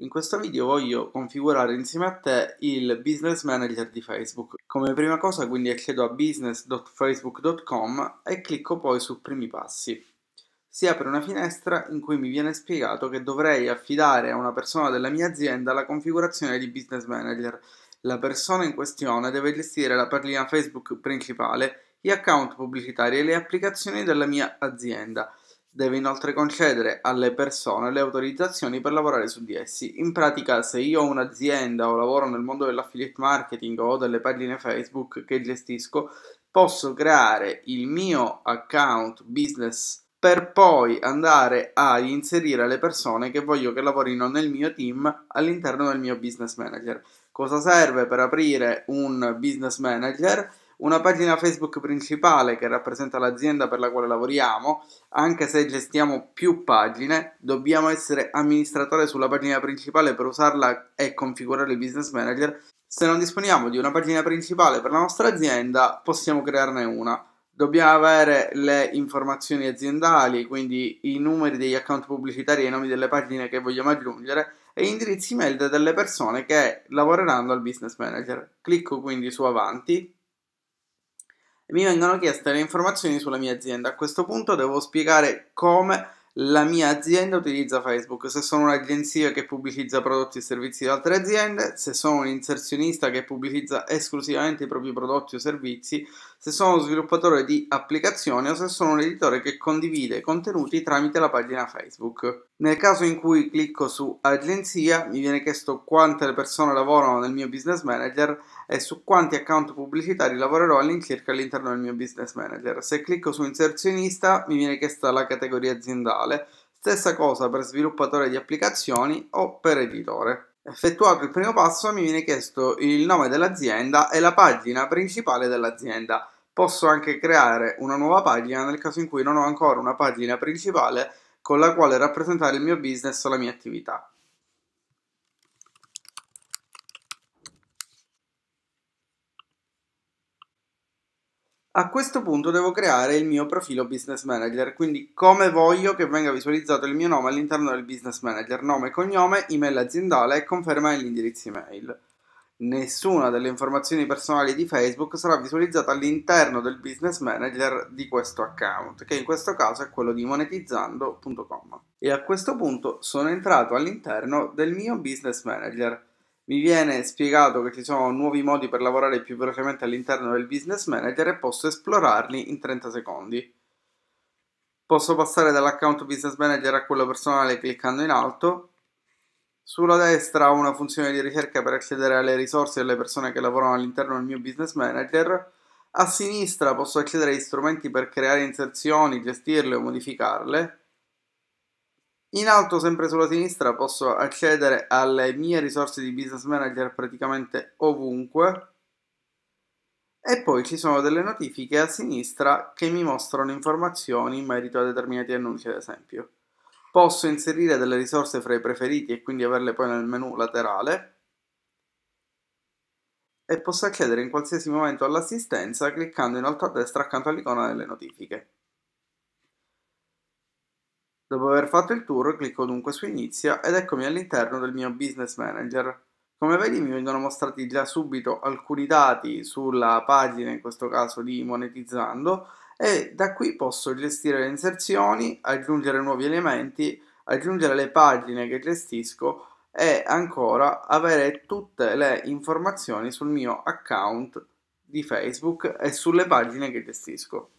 In questo video voglio configurare insieme a te il Business Manager di Facebook. Come prima cosa quindi accedo a business.facebook.com e clicco poi su Primi passi. Si apre una finestra in cui mi viene spiegato che dovrei affidare a una persona della mia azienda la configurazione di Business Manager. La persona in questione deve gestire la pagina Facebook principale, gli account pubblicitari e le applicazioni della mia azienda. Deve inoltre concedere alle persone le autorizzazioni per lavorare su di essi. In pratica, se io ho un'azienda o lavoro nel mondo dell'affiliate marketing o delle pagine Facebook che gestisco, posso creare il mio account business per poi andare a inserire le persone che voglio che lavorino nel mio team all'interno del mio business manager. Cosa serve per aprire un business manager? una pagina Facebook principale che rappresenta l'azienda per la quale lavoriamo, anche se gestiamo più pagine, dobbiamo essere amministratore sulla pagina principale per usarla e configurare il business manager. Se non disponiamo di una pagina principale per la nostra azienda, possiamo crearne una. Dobbiamo avere le informazioni aziendali, quindi i numeri degli account pubblicitari e i nomi delle pagine che vogliamo aggiungere e indirizzi mail delle persone che lavoreranno al business manager. Clicco quindi su avanti, e mi vengono chieste le informazioni sulla mia azienda. A questo punto devo spiegare come la mia azienda utilizza Facebook, se sono un'agenzia che pubblicizza prodotti e servizi di altre aziende, se sono un inserzionista che pubblicizza esclusivamente i propri prodotti o servizi, se sono uno sviluppatore di applicazioni o se sono un editore che condivide contenuti tramite la pagina Facebook. Nel caso in cui clicco su agenzia mi viene chiesto quante persone lavorano nel mio business manager e su quanti account pubblicitari lavorerò all'incirca all'interno del mio business manager. Se clicco su inserzionista mi viene chiesta la categoria aziendale digitale, stessa cosa per sviluppatore di applicazioni o per editore. Effettuato il primo passo mi viene chiesto il nome dell'azienda e la pagina principale dell'azienda. Posso anche creare una nuova pagina nel caso in cui non ho ancora una pagina principale con la quale rappresentare il mio business o la mia attività. A questo punto devo creare il mio profilo Business Manager, quindi come voglio che venga visualizzato il mio nome all'interno del Business Manager, nome, cognome, email aziendale e conferma dell'indirizzo email. Nessuna delle informazioni personali di Facebook sarà visualizzata all'interno del Business Manager di questo account, che in questo caso è quello di monetizzando.com. E a questo punto sono entrato all'interno del mio Business Manager mi viene spiegato che ci sono nuovi modi per lavorare più velocemente all'interno del business manager e posso esplorarli in 30 secondi. Posso passare dall'account business manager a quello personale cliccando in alto. Sulla destra ho una funzione di ricerca per accedere alle risorse e alle persone che lavorano all'interno del mio business manager. A sinistra posso accedere agli strumenti per creare inserzioni, gestirle o modificarle. In alto, sempre sulla sinistra, posso accedere alle mie risorse di Business Manager praticamente ovunque. E poi ci sono delle notifiche a sinistra che mi mostrano informazioni in merito a determinati annunci, ad esempio. Posso inserire delle risorse fra i preferiti e quindi averle poi nel menu laterale. E posso accedere in qualsiasi momento all'assistenza cliccando in alto a destra accanto all'icona delle notifiche. Dopo aver fatto il tour clicco dunque su inizia ed eccomi all'interno del mio business manager. Come vedi mi vengono mostrati già subito alcuni dati sulla pagina, in questo caso di monetizzando, e da qui posso gestire le inserzioni, aggiungere nuovi elementi, aggiungere le pagine che gestisco e ancora avere tutte le informazioni sul mio account di Facebook e sulle pagine che gestisco.